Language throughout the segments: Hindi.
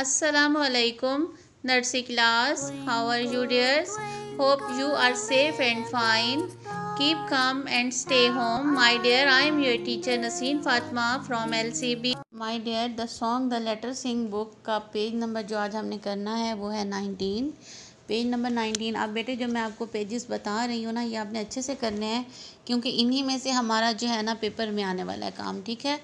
असलकुम nursery class how are you dears hope you are safe and fine keep calm and stay home my dear I am your teacher Naseem Fatima from L C B my dear the song the letter sing book का पेज नंबर जो आज हमने करना है वो है नाइनटीन पेज नंबर नाइनटीन आप बेटे जो मैं आपको पेजेस बता रही हूँ ना ये आपने अच्छे से करने हैं क्योंकि इन्हीं में से हमारा जो है ना पेपर में आने वाला है काम ठीक है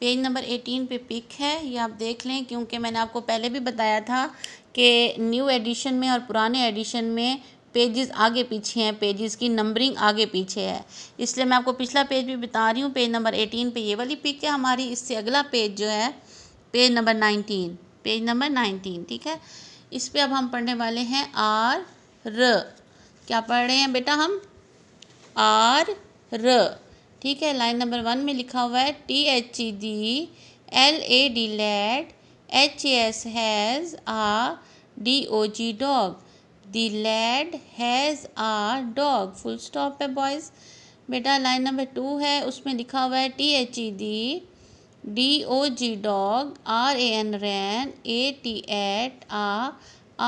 पेज नंबर एटीन पे पिक है ये आप देख लें क्योंकि मैंने आपको पहले भी बताया था कि न्यू एडिशन में और पुराने एडिशन में पेजेस आगे पीछे हैं पेजेस की नंबरिंग आगे पीछे है इसलिए मैं आपको पिछला पेज भी बता रही हूँ पेज नंबर एटीन पे ये वाली पिक है हमारी इससे अगला पेज जो है page number nineteen page number nineteen ठीक है इस पर अब हम पढ़ने वाले हैं आर र क्या पढ़ रहे हैं बेटा हम आर र ठीक है लाइन नंबर वन में लिखा हुआ है T H E the L A D lad H S has a D O G dog the lad has a dog full stop है बॉयज़ बेटा लाइन नंबर टू है उसमें लिखा हुआ है T H E the D O G dog R A N ran A T at a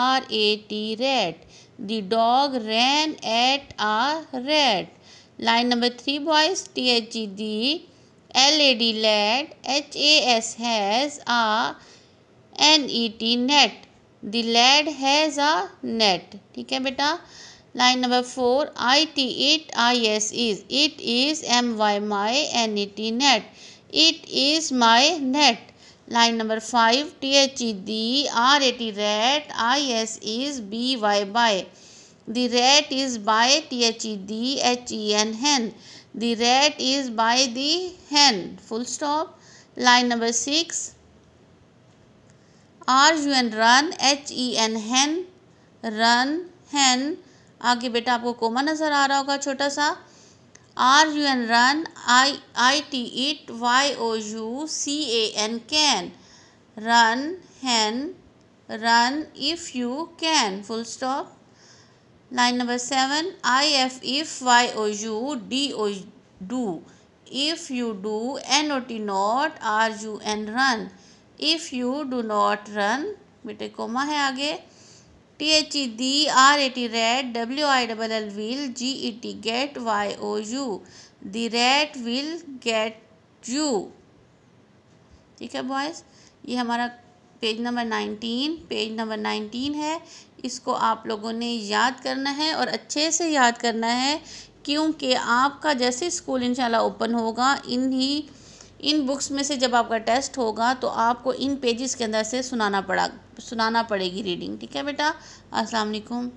R A T rat the dog ran at a rat line number three boys T H G the L A D lad H A S has a N E T net the lad has a net ठीक है बेटा line number four I T it I S is it is M Y my N E T net it is my net line number five T H E the R A T rat I S is B Y by the rat is by T H E D H E N hen the rat is by e e the hen full stop line number six R U N run H E N hen run hen आगे बेटा आपको कोमा नज़र आ रहा होगा छोटा सा R U N run I I T it Y O U C A N can run hen run if you can full stop line number seven I F if Y O U D O do if you do N O T not R U N run if you do not run बेटे कोमा है आगे T H E D R A T red W I double L will G E T get Y O U the red will get you ठीक है बॉयज़ ये हमारा page number nineteen page number nineteen है इसको आप लोगों ने याद करना है और अच्छे से याद करना है क्योंकि आपका जैसे स्कूल इंशाल्लाह ओपन होगा इन्हीं इन बुक्स में से जब आपका टेस्ट होगा तो आपको इन पेजेस के अंदर से सुनाना पड़ा सुनाना पड़ेगी रीडिंग ठीक है बेटा अस्सलाम वालेकुम